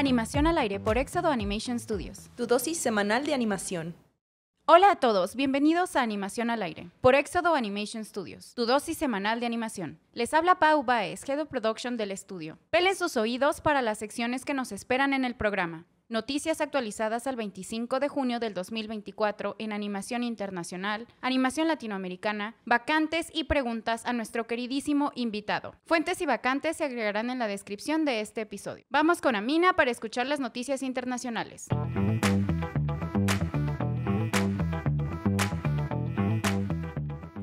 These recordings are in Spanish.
Animación al aire por Éxodo Animation Studios. Tu dosis semanal de animación. Hola a todos, bienvenidos a Animación al aire por Éxodo Animation Studios, tu dosis semanal de animación. Les habla Pau Baez, Head of Production del estudio. Pelen sus oídos para las secciones que nos esperan en el programa. Noticias actualizadas al 25 de junio del 2024 en Animación Internacional, Animación Latinoamericana, vacantes y preguntas a nuestro queridísimo invitado. Fuentes y vacantes se agregarán en la descripción de este episodio. Vamos con Amina para escuchar las noticias internacionales.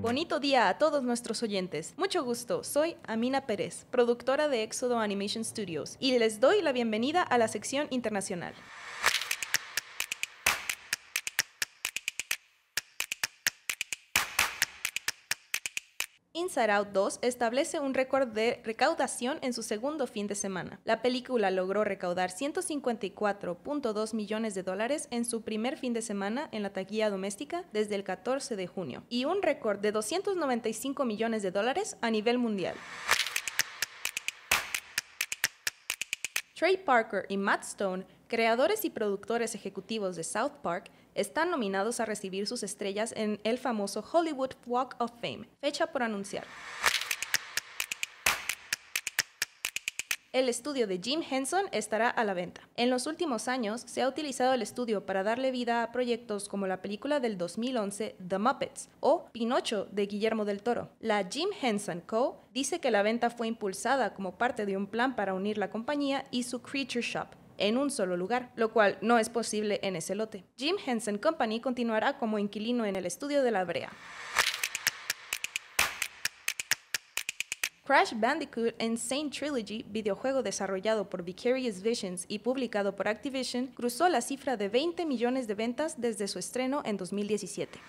Bonito día a todos nuestros oyentes. Mucho gusto, soy Amina Pérez, productora de Éxodo Animation Studios, y les doy la bienvenida a la sección internacional. Inside Out 2 establece un récord de recaudación en su segundo fin de semana. La película logró recaudar 154.2 millones de dólares en su primer fin de semana en la taquilla doméstica desde el 14 de junio y un récord de 295 millones de dólares a nivel mundial. Trey Parker y Matt Stone, creadores y productores ejecutivos de South Park, están nominados a recibir sus estrellas en el famoso Hollywood Walk of Fame, fecha por anunciar. el estudio de Jim Henson estará a la venta. En los últimos años se ha utilizado el estudio para darle vida a proyectos como la película del 2011 The Muppets o Pinocho de Guillermo del Toro. La Jim Henson Co. dice que la venta fue impulsada como parte de un plan para unir la compañía y su Creature Shop, en un solo lugar, lo cual no es posible en ese lote. Jim Henson Company continuará como inquilino en el estudio de la Brea. Crash Bandicoot Insane Trilogy, videojuego desarrollado por Vicarious Visions y publicado por Activision, cruzó la cifra de 20 millones de ventas desde su estreno en 2017.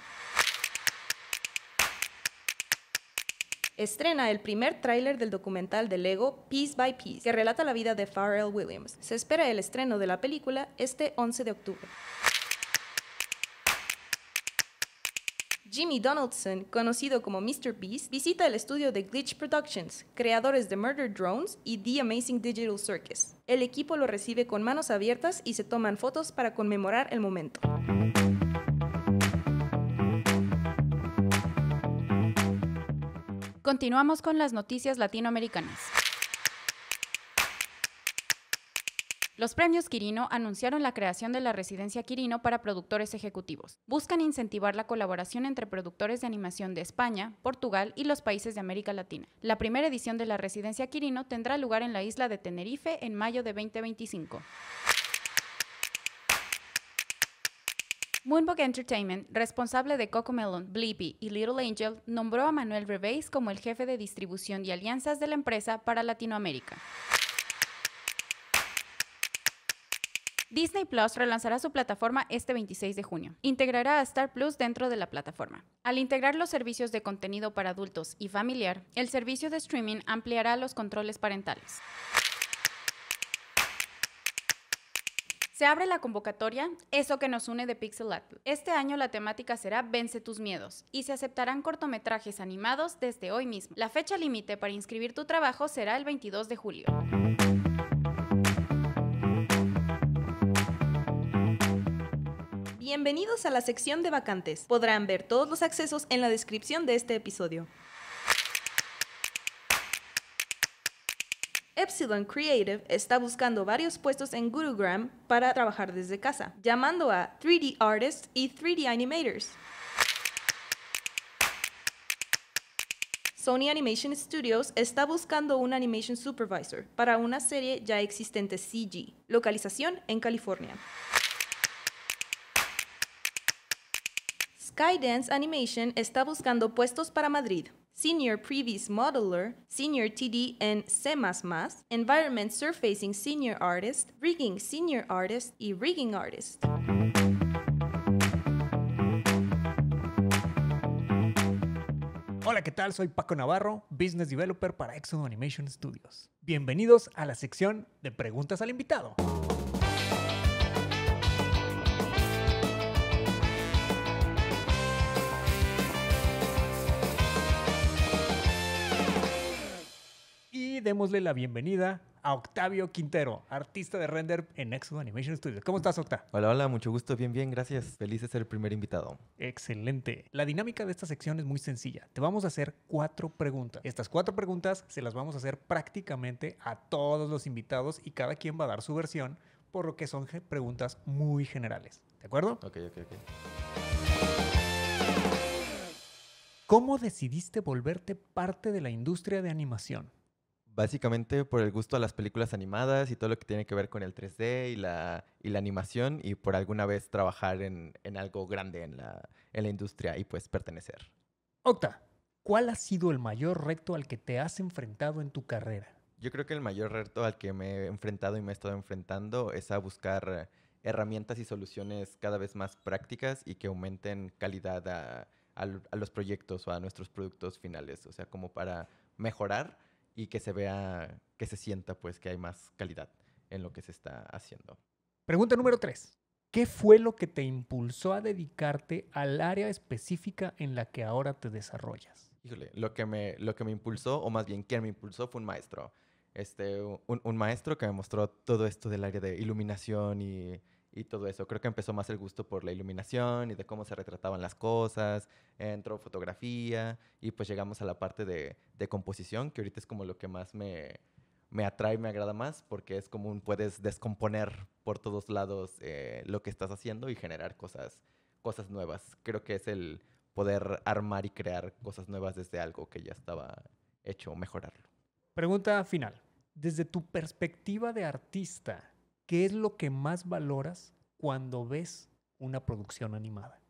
estrena el primer tráiler del documental de Lego Piece by Piece, que relata la vida de Pharrell Williams. Se espera el estreno de la película este 11 de octubre. Jimmy Donaldson, conocido como Mr. Beast, visita el estudio de Glitch Productions, creadores de Murder Drones y The Amazing Digital Circus. El equipo lo recibe con manos abiertas y se toman fotos para conmemorar el momento. Continuamos con las noticias latinoamericanas. Los premios Quirino anunciaron la creación de la residencia Quirino para productores ejecutivos. Buscan incentivar la colaboración entre productores de animación de España, Portugal y los países de América Latina. La primera edición de la residencia Quirino tendrá lugar en la isla de Tenerife en mayo de 2025. Moonbug Entertainment, responsable de Coco Melon, Blippi y Little Angel, nombró a Manuel Revés como el jefe de distribución y alianzas de la empresa para Latinoamérica. Disney Plus relanzará su plataforma este 26 de junio. Integrará a Star Plus dentro de la plataforma. Al integrar los servicios de contenido para adultos y familiar, el servicio de streaming ampliará los controles parentales. Se abre la convocatoria Eso que nos une de Pixel Art. Este año la temática será Vence tus miedos y se aceptarán cortometrajes animados desde hoy mismo. La fecha límite para inscribir tu trabajo será el 22 de julio. Bienvenidos a la sección de vacantes. Podrán ver todos los accesos en la descripción de este episodio. Epsilon Creative está buscando varios puestos en Gurugram para trabajar desde casa, llamando a 3D Artists y 3D Animators. Sony Animation Studios está buscando un Animation Supervisor para una serie ya existente CG, localización en California. Skydance Animation está buscando puestos para Madrid, Senior Previous Modeler, Senior TD en C++, Environment Surfacing Senior Artist, Rigging Senior Artist y Rigging Artist. Hola, ¿qué tal? Soy Paco Navarro, Business Developer para Exxon Animation Studios. Bienvenidos a la sección de preguntas al invitado. démosle la bienvenida a Octavio Quintero, artista de render en Nexus Animation Studios. ¿Cómo estás, Octa? Hola, hola, mucho gusto, bien, bien, gracias. Feliz de ser el primer invitado. Excelente. La dinámica de esta sección es muy sencilla. Te vamos a hacer cuatro preguntas. Estas cuatro preguntas se las vamos a hacer prácticamente a todos los invitados y cada quien va a dar su versión, por lo que son preguntas muy generales. ¿De acuerdo? Ok, ok, ok. ¿Cómo decidiste volverte parte de la industria de animación? básicamente por el gusto a las películas animadas y todo lo que tiene que ver con el 3D y la, y animación y por alguna vez trabajar en, algo grande en la, industria y pues pertenecer. Octa, ¿cuál ha sido el mayor reto al que te has enfrentado en tu carrera? Yo creo que el mayor reto al que me he enfrentado y me he estado enfrentando es a buscar herramientas y soluciones cada vez más prácticas y que aumenten calidad a los proyectos o a nuestros productos finales, o sea, como para mejorar y que se vea, que se sienta pues que hay más calidad en lo que se está haciendo. Pregunta número tres. ¿Qué fue lo que te impulsó a dedicarte al área específica en la que ahora te desarrollas? Híjole, lo que me, lo que me impulsó, o más bien quien me impulsó, fue un maestro. Este, un, un maestro que me mostró todo esto del área de iluminación y y todo eso. Creo que empezó más el gusto por la iluminación y de cómo se retrataban las cosas, entró fotografía y pues llegamos a la parte de, composición, que ahorita es como lo que más me, me atrae, me agrada más, porque es común, puedes descomponer por todos lados eh, lo que estás haciendo y generar cosas, cosas nuevas. Creo que es el poder armar y crear cosas nuevas desde algo que ya estaba hecho, mejorarlo. Pregunta final. Desde tu perspectiva de artista, ¿qué es lo que más valoras cuando ves una producción animada?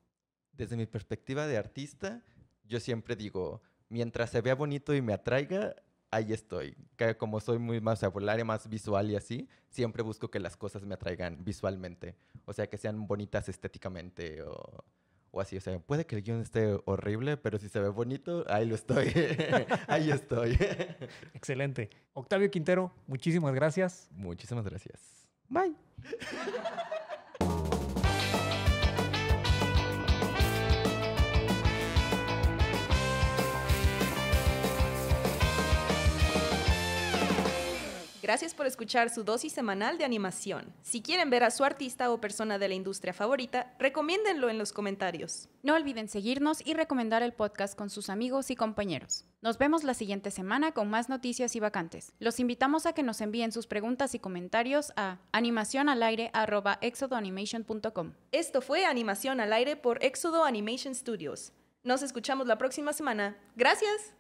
Desde mi perspectiva de artista, yo siempre digo, mientras se vea bonito y me atraiga, ahí estoy. como soy muy más el más visual y así, siempre busco que las cosas me atraigan visualmente. O sea, que sean bonitas estéticamente o, o así. O sea, puede que el guión esté horrible, pero si se ve bonito, ahí lo estoy. ahí estoy. Excelente. Octavio Quintero, muchísimas gracias. Muchísimas gracias. Bye. Gracias por escuchar su dosis semanal de animación. Si quieren ver a su artista o persona de la industria favorita, recomiéndenlo en los comentarios. No olviden seguirnos y recomendar el podcast con sus amigos y compañeros. Nos vemos la siguiente semana con más noticias y vacantes. Los invitamos a que nos envíen sus preguntas y comentarios a animacionalaire.exodoanimation.com. Esto fue Animación al Aire por Exodo Animation Studios. Nos escuchamos la próxima semana. Gracias.